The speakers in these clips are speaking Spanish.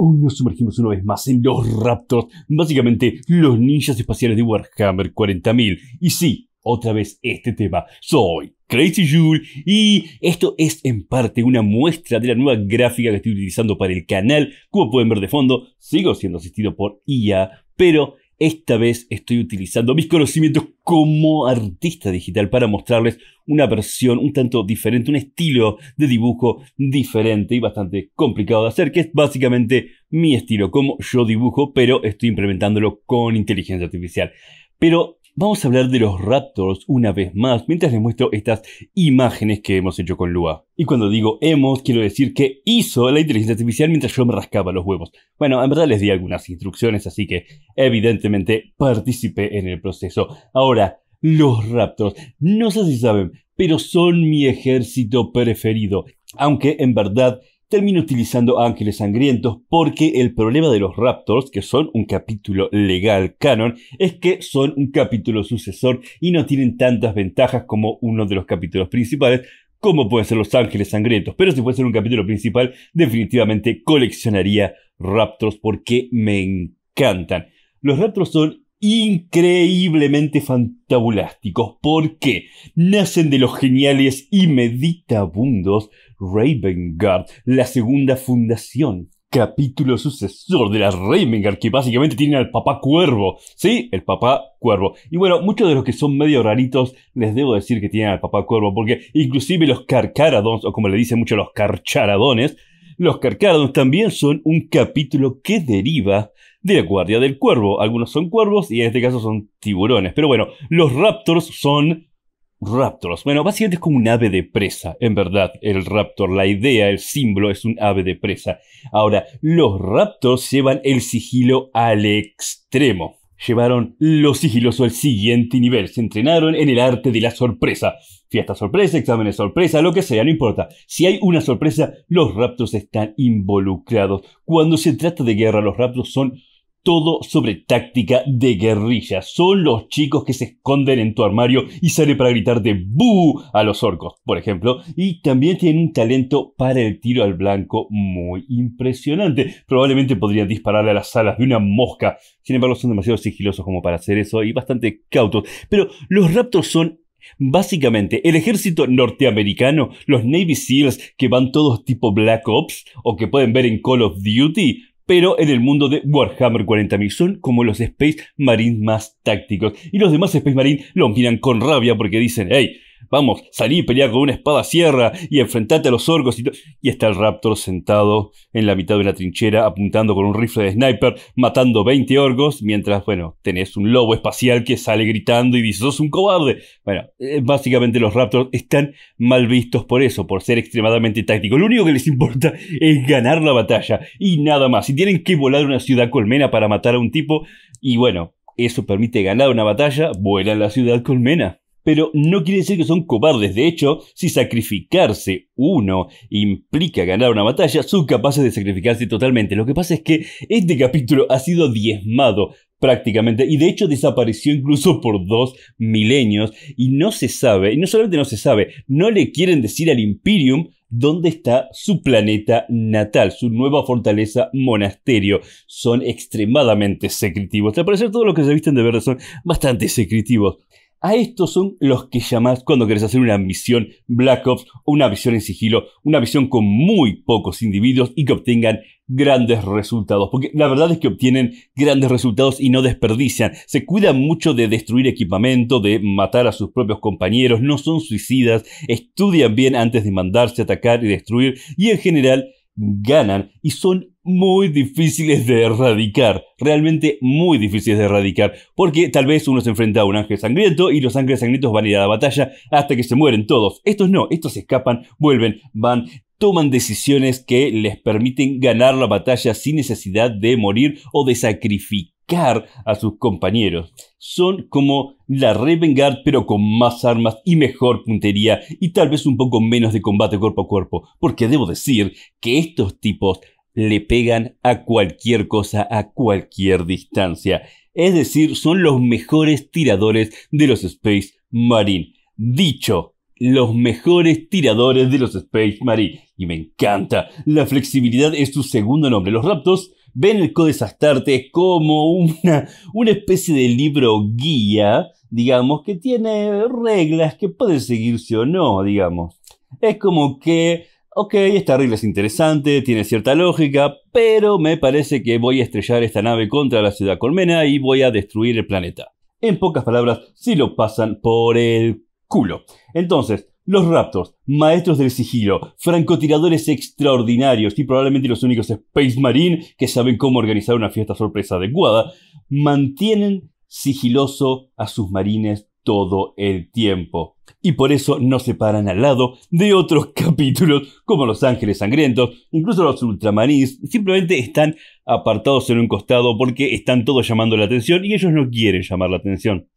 Hoy nos sumergimos una vez más en los Raptors, básicamente los ninjas espaciales de Warhammer 40.000. Y sí, otra vez este tema. Soy Crazy Jules y esto es en parte una muestra de la nueva gráfica que estoy utilizando para el canal. Como pueden ver de fondo, sigo siendo asistido por IA, pero esta vez estoy utilizando mis conocimientos como artista digital para mostrarles una versión un tanto diferente, un estilo de dibujo diferente y bastante complicado de hacer, que es básicamente mi estilo, como yo dibujo, pero estoy implementándolo con inteligencia artificial. Pero Vamos a hablar de los Raptors una vez más mientras les muestro estas imágenes que hemos hecho con Lua. Y cuando digo hemos, quiero decir que hizo la inteligencia artificial mientras yo me rascaba los huevos. Bueno, en verdad les di algunas instrucciones, así que evidentemente participé en el proceso. Ahora, los Raptors, no sé si saben, pero son mi ejército preferido. Aunque en verdad Termino utilizando Ángeles Sangrientos porque el problema de los Raptors, que son un capítulo legal canon, es que son un capítulo sucesor y no tienen tantas ventajas como uno de los capítulos principales, como pueden ser Los Ángeles Sangrientos. Pero si puede ser un capítulo principal, definitivamente coleccionaría Raptors porque me encantan. Los Raptors son increíblemente fantabulásticos porque nacen de los geniales y meditabundos Ravengard, la segunda fundación, capítulo sucesor de las Ravengard que básicamente tienen al papá cuervo, ¿sí? El papá cuervo. Y bueno, muchos de los que son medio raritos les debo decir que tienen al papá cuervo porque inclusive los carcaradons, o como le dicen mucho los carcharadones, los carcaradons también son un capítulo que deriva de la guardia del cuervo. Algunos son cuervos y en este caso son tiburones. Pero bueno, los raptors son raptors. Bueno, básicamente es como un ave de presa, en verdad, el raptor. La idea, el símbolo es un ave de presa. Ahora, los raptors llevan el sigilo al extremo. Llevaron los sigilos al siguiente nivel. Se entrenaron en el arte de la sorpresa. Fiesta sorpresa, exámenes sorpresa, lo que sea, no importa. Si hay una sorpresa, los raptors están involucrados. Cuando se trata de guerra, los raptors son todo sobre táctica de guerrilla. Son los chicos que se esconden en tu armario y salen para gritar de buh a los orcos, por ejemplo. Y también tienen un talento para el tiro al blanco muy impresionante. Probablemente podrían dispararle a las alas de una mosca. Sin embargo, son demasiado sigilosos como para hacer eso y bastante cautos. Pero los raptors son Básicamente, el ejército norteamericano, los Navy SEALs que van todos tipo Black Ops o que pueden ver en Call of Duty, pero en el mundo de Warhammer 40.000 son como los Space Marines más tácticos. Y los demás Space Marines lo miran con rabia porque dicen, hey, Vamos, salí y pelear con una espada sierra y enfrentate a los orcos y, y está el Raptor sentado en la mitad de la trinchera apuntando con un rifle de sniper, matando 20 orgos, mientras, bueno, tenés un lobo espacial que sale gritando y dice, sos un cobarde. Bueno, eh, básicamente los Raptors están mal vistos por eso, por ser extremadamente tácticos. Lo único que les importa es ganar la batalla y nada más. Si tienen que volar una ciudad colmena para matar a un tipo y bueno, eso permite ganar una batalla, vuela a la ciudad colmena pero no quiere decir que son cobardes. De hecho, si sacrificarse uno implica ganar una batalla, son capaces de sacrificarse totalmente. Lo que pasa es que este capítulo ha sido diezmado prácticamente y de hecho desapareció incluso por dos milenios y no se sabe, y no solamente no se sabe, no le quieren decir al Imperium dónde está su planeta natal, su nueva fortaleza monasterio. Son extremadamente secretivos. Al parecer todos los que se visten de verde son bastante secretivos. A estos son los que llamás cuando querés hacer una misión Black Ops o una visión en sigilo, una visión con muy pocos individuos y que obtengan grandes resultados. Porque la verdad es que obtienen grandes resultados y no desperdician. Se cuidan mucho de destruir equipamiento, de matar a sus propios compañeros, no son suicidas, estudian bien antes de mandarse a atacar y destruir y en general ganan y son muy difíciles de erradicar, realmente muy difíciles de erradicar, porque tal vez uno se enfrenta a un ángel sangriento y los ángeles sangrientos van a ir a la batalla hasta que se mueren todos. Estos no, estos escapan, vuelven, van, toman decisiones que les permiten ganar la batalla sin necesidad de morir o de sacrificar a sus compañeros son como la Revengard, pero con más armas y mejor puntería y tal vez un poco menos de combate cuerpo a cuerpo, porque debo decir que estos tipos le pegan a cualquier cosa, a cualquier distancia. Es decir, son los mejores tiradores de los Space Marine. Dicho, los mejores tiradores de los Space Marine. Y me encanta, la flexibilidad es su segundo nombre. Los Raptors ven el Codex Astarte como una, una especie de libro guía, digamos, que tiene reglas que pueden seguirse o no, digamos. Es como que, ok, esta regla es interesante, tiene cierta lógica, pero me parece que voy a estrellar esta nave contra la ciudad colmena y voy a destruir el planeta. En pocas palabras, si lo pasan por el culo. Entonces, los Raptors, maestros del sigilo, francotiradores extraordinarios y probablemente los únicos Space Marine que saben cómo organizar una fiesta sorpresa adecuada, mantienen sigiloso a sus marines todo el tiempo. Y por eso no se paran al lado de otros capítulos como Los Ángeles Sangrientos, incluso los Ultramarines, simplemente están apartados en un costado porque están todos llamando la atención y ellos no quieren llamar la atención.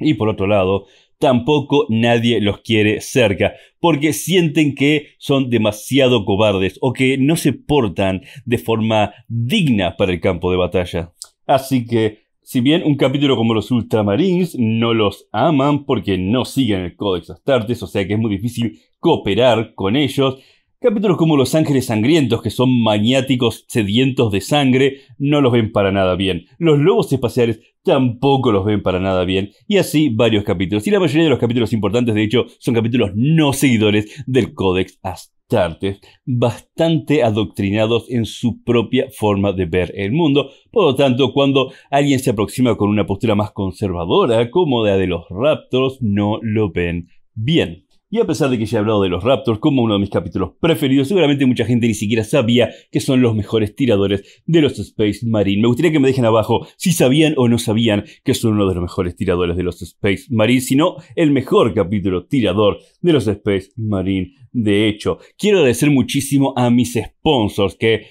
Y por otro lado, tampoco nadie los quiere cerca, porque sienten que son demasiado cobardes o que no se portan de forma digna para el campo de batalla. Así que, si bien un capítulo como los Ultramarines no los aman porque no siguen el Códex Astartes, o sea que es muy difícil cooperar con ellos, Capítulos como Los Ángeles Sangrientos, que son maniáticos sedientos de sangre, no los ven para nada bien. Los lobos espaciales tampoco los ven para nada bien. Y así varios capítulos. Y la mayoría de los capítulos importantes, de hecho, son capítulos no seguidores del Códex Astartes, bastante adoctrinados en su propia forma de ver el mundo. Por lo tanto, cuando alguien se aproxima con una postura más conservadora, como la de los raptors, no lo ven bien. Y a pesar de que ya he hablado de los Raptors como uno de mis capítulos preferidos, seguramente mucha gente ni siquiera sabía que son los mejores tiradores de los Space Marine. Me gustaría que me dejen abajo si sabían o no sabían que son uno de los mejores tiradores de los Space Marine, sino el mejor capítulo tirador de los Space Marine. De hecho, quiero agradecer muchísimo a mis sponsors que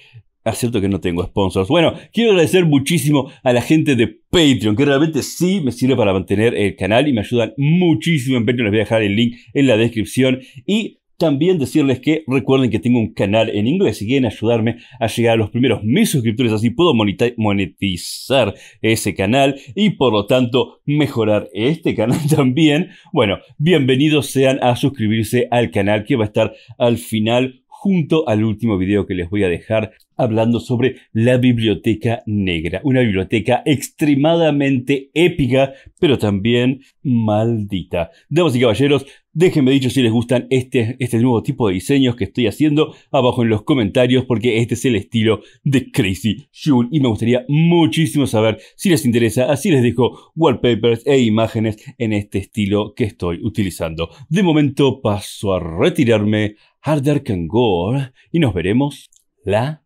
Ah, cierto que no tengo sponsors. Bueno, quiero agradecer muchísimo a la gente de Patreon, que realmente sí me sirve para mantener el canal y me ayudan muchísimo en Patreon. Les voy a dejar el link en la descripción. Y también decirles que recuerden que tengo un canal en inglés si quieren ayudarme a llegar a los primeros mil suscriptores, así puedo monetizar ese canal y por lo tanto mejorar este canal también. Bueno, bienvenidos sean a suscribirse al canal que va a estar al final junto al último video que les voy a dejar hablando sobre la biblioteca negra, una biblioteca extremadamente épica, pero también maldita. Damas y caballeros, déjenme dicho si les gustan este, este nuevo tipo de diseños que estoy haciendo abajo en los comentarios, porque este es el estilo de Crazy shul y me gustaría muchísimo saber si les interesa. Así les dejo wallpapers e imágenes en este estilo que estoy utilizando. De momento paso a retirarme. Harder Can Gore y nos veremos la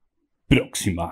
próxima.